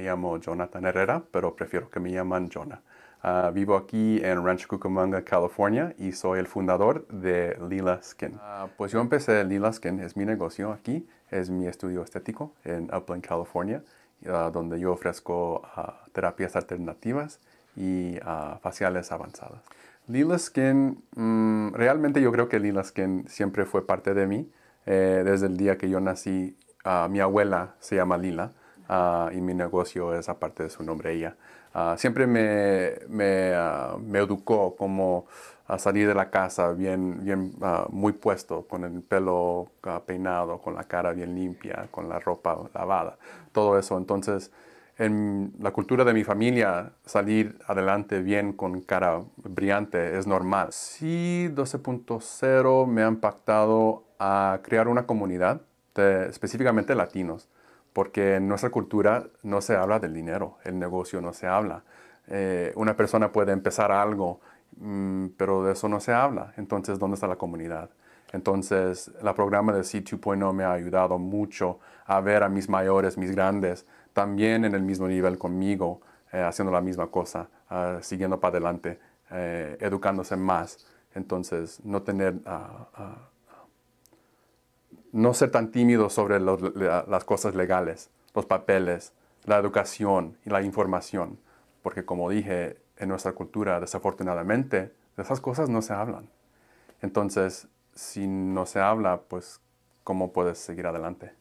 Me llamo Jonathan Herrera, pero prefiero que me llaman Jonah. Ah, vivo aquí en Rancho Cucamonga, California, y soy el fundador de Lila Skin. Ah, pues yo empecé Lila Skin, es mi negocio aquí, es mi estudio estético en Upland, California, ah, donde yo ofrezco terapias alternativas y faciales avanzadas. Lila Skin, mm, realmente yo creo que Lila Skin siempre fue parte de mí. Eh, desde el día que yo nací, mi abuela se llama Lila Ah, y mi negocio es aparte de su nombre ella. Ah, siempre me, me, ah, educó como a salir de la casa bien, bien muy puesto, con el pelo peinado, con la cara bien limpia, con la ropa lavada, todo eso. Entonces, en la cultura de mi familia, salir adelante bien con cara brillante es normal. Sí, 12.0 me ha impactado a crear una comunidad, específicamente latinos porque en nuestra cultura no se habla del dinero, el negocio no se habla. Eh, una persona puede empezar algo, mm, pero de eso no se habla. Entonces, ¿dónde está la comunidad? Entonces, el programa de C2.0 me ha ayudado mucho a ver a mis mayores, mis grandes, también en el mismo nivel conmigo, eh, haciendo la misma cosa, ah, siguiendo para adelante, eh, educándose más. Entonces, no tener ah, ah, no ser tan tímido sobre las cosas legales, los papeles, la educación y la información, porque como dije, en nuestra cultura, desafortunadamente, de esas cosas no se hablan. Entonces, si no se habla, pues, ¿cómo puedes seguir adelante?